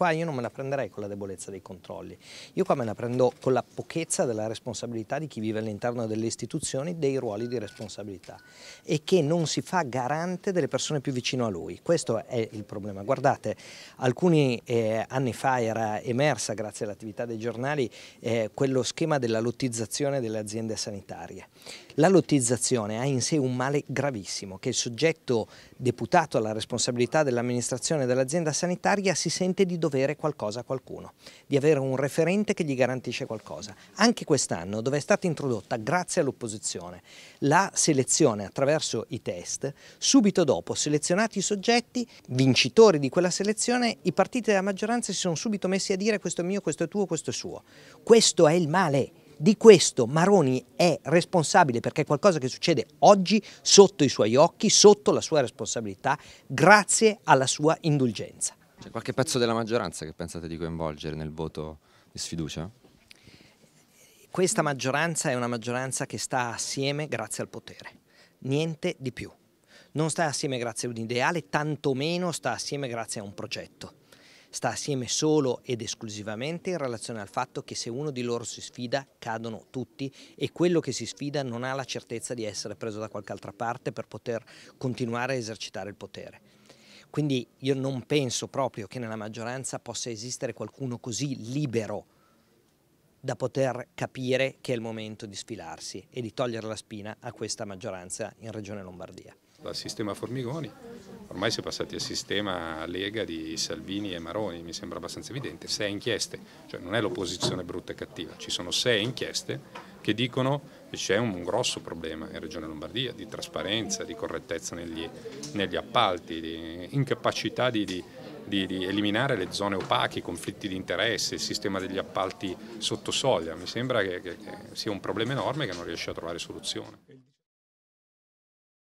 qua io non me la prenderei con la debolezza dei controlli, io qua me la prendo con la pochezza della responsabilità di chi vive all'interno delle istituzioni dei ruoli di responsabilità e che non si fa garante delle persone più vicino a lui. Questo è il problema. Guardate, alcuni eh, anni fa era emersa, grazie all'attività dei giornali, eh, quello schema della lottizzazione delle aziende sanitarie. La lottizzazione ha in sé un male gravissimo, che il soggetto deputato alla responsabilità dell'amministrazione dell'azienda sanitaria si sente di dover dovere qualcosa a qualcuno, di avere un referente che gli garantisce qualcosa. Anche quest'anno, dove è stata introdotta, grazie all'opposizione, la selezione attraverso i test, subito dopo, selezionati i soggetti, vincitori di quella selezione, i partiti della maggioranza si sono subito messi a dire questo è mio, questo è tuo, questo è suo. Questo è il male. Di questo Maroni è responsabile perché è qualcosa che succede oggi sotto i suoi occhi, sotto la sua responsabilità, grazie alla sua indulgenza. C'è qualche pezzo della maggioranza che pensate di coinvolgere nel voto di sfiducia? Questa maggioranza è una maggioranza che sta assieme grazie al potere, niente di più. Non sta assieme grazie a un ideale, tantomeno sta assieme grazie a un progetto sta assieme solo ed esclusivamente in relazione al fatto che se uno di loro si sfida cadono tutti e quello che si sfida non ha la certezza di essere preso da qualche altra parte per poter continuare a esercitare il potere. Quindi io non penso proprio che nella maggioranza possa esistere qualcuno così libero da poter capire che è il momento di sfilarsi e di togliere la spina a questa maggioranza in Regione Lombardia. Dal sistema Formigoni, ormai si è passati al sistema Lega di Salvini e Maroni, mi sembra abbastanza evidente, sei inchieste, cioè non è l'opposizione brutta e cattiva, ci sono sei inchieste che dicono che c'è un grosso problema in Regione Lombardia di trasparenza, di correttezza negli, negli appalti, di incapacità di, di di, di, eliminare le zone opache, i conflitti di interesse, il sistema degli appalti sotto soglia. Mi sembra che, che, che sia un problema enorme che non riesce a trovare soluzione.